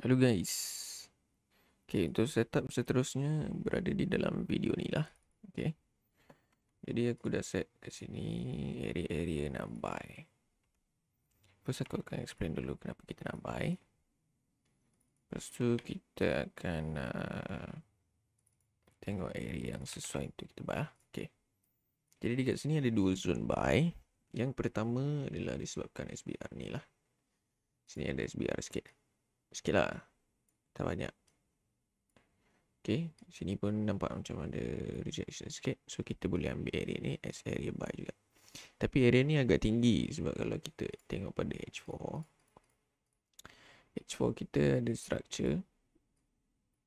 Hello guys okay untuk setup seterusnya Berada di dalam video ni lah Okay, Jadi aku dah set ke sini Area-area nak buy First aku akan explain dulu Kenapa kita nak buy Lepas tu kita akan uh, Tengok area yang sesuai untuk kita buy lah. Okay, Jadi dekat sini ada dua zone buy Yang pertama adalah disebabkan SBR ni lah Sini ada SBR sikit Sikit lah Tak banyak Okay Sini pun nampak macam ada rejection sikit So kita boleh ambil area ni as area by juga Tapi area ni agak tinggi Sebab kalau kita tengok pada H4 H4 kita ada structure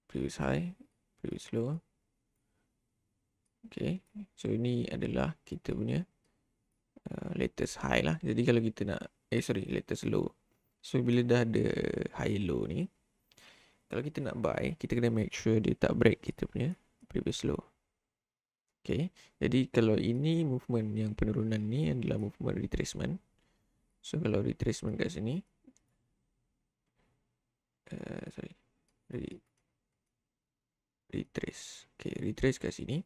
Previous high Previous low Okay So ini adalah kita punya uh, Latest high lah Jadi kalau kita nak Eh sorry latest low So bila dah ada high low ni Kalau kita nak buy Kita kena make sure dia tak break kita punya Previous low Okay Jadi kalau ini movement yang penurunan ni Adalah movement retracement So kalau retracement kat sini uh, Sorry re Retrace Okay retrace kat sini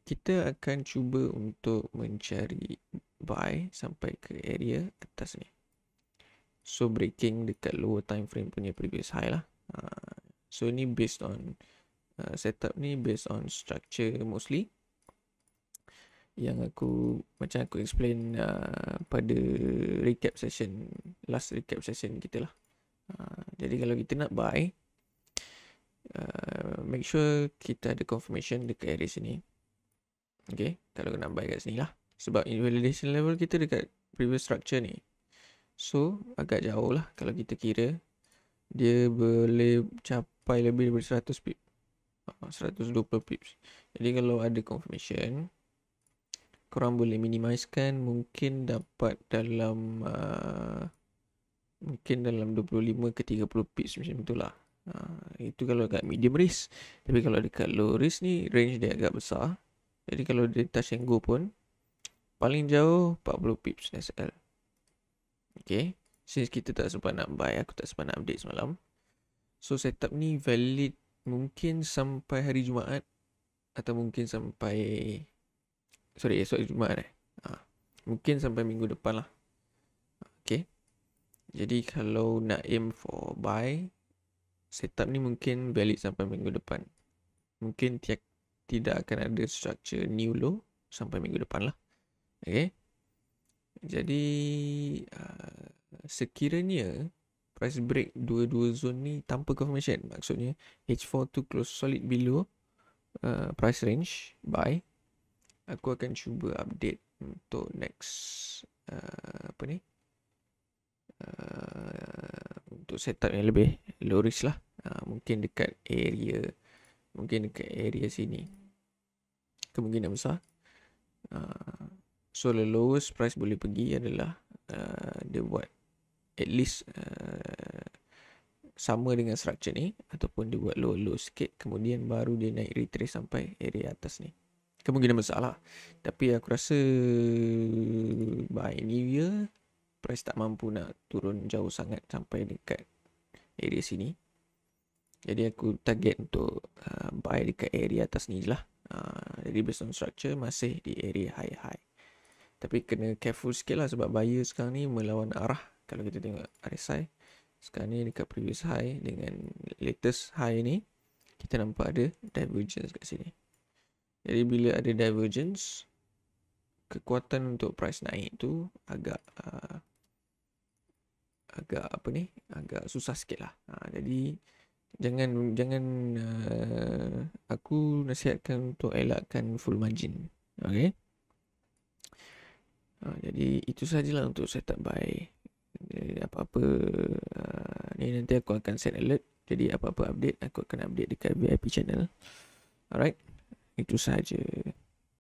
Kita akan cuba untuk mencari buy sampai ke area atas ni So breaking dekat lower time frame punya previous high lah uh, So ni based on uh, setup ni based on structure mostly Yang aku macam aku explain uh, pada recap session Last recap session kita lah uh, Jadi kalau kita nak buy uh, Make sure kita ada confirmation dekat area sini Okay kalau nak buy kat sini lah Sebab invalidation level kita dekat previous structure ni So agak jauh lah kalau kita kira Dia boleh capai lebih daripada 100 pip 120 ah, pips Jadi kalau ada confirmation Korang boleh minimiskan mungkin dapat dalam uh, Mungkin dalam 25 ke 30 pips macam itulah uh, ah, Itu kalau agak medium risk Tapi kalau dekat low risk ni range dia agak besar Jadi kalau dia touch and go pun Paling jauh 40 pips SL Okay. Since kita tak sempat nak buy. Aku tak sempat nak update semalam. So setup ni valid. Mungkin sampai hari Jumaat. Atau mungkin sampai. Sorry esok Jumaat eh. Ha. Mungkin sampai minggu depan lah. Okay. Jadi kalau nak aim for buy. Setup ni mungkin valid sampai minggu depan. Mungkin tiak tidak akan ada structure new low sampai minggu depan lah. Okay. Jadi uh, sekiranya price break dua-dua zone ni tanpa confirmation maksudnya H4 tu close solid below uh, price range buy aku akan cuba update untuk next uh, apa ni uh, untuk setup yang lebih low risk lah uh, mungkin dekat area mungkin dekat area sini kemungkinan besar uh, So the lowest price boleh pergi adalah uh, Dia buat at least uh, Sama dengan structure ni Ataupun dia buat low-low sikit Kemudian baru dia naik retrace sampai area atas ni Kemungkinan besar lah Tapi aku rasa By new year Price tak mampu nak turun jauh sangat Sampai dekat area sini Jadi aku target untuk uh, Buy dekat area atas ni je lah uh, Jadi based on structure Masih di area high-high tapi kena careful sikit lah sebab buyer sekarang ni melawan arah Kalau kita tengok RSI Sekarang ni dekat previous high dengan latest high ni Kita nampak ada divergence kat sini Jadi bila ada divergence Kekuatan untuk price naik tu agak uh, Agak apa ni Agak susah sikit lah ha, Jadi Jangan jangan uh, Aku nasihatkan untuk elakkan full margin Okay Ha, jadi itu sajalah untuk setup by jadi, eh, apa-apa uh, ni nanti aku akan set alert. Jadi apa-apa update aku akan update dekat VIP channel. Alright. Itu sahaja.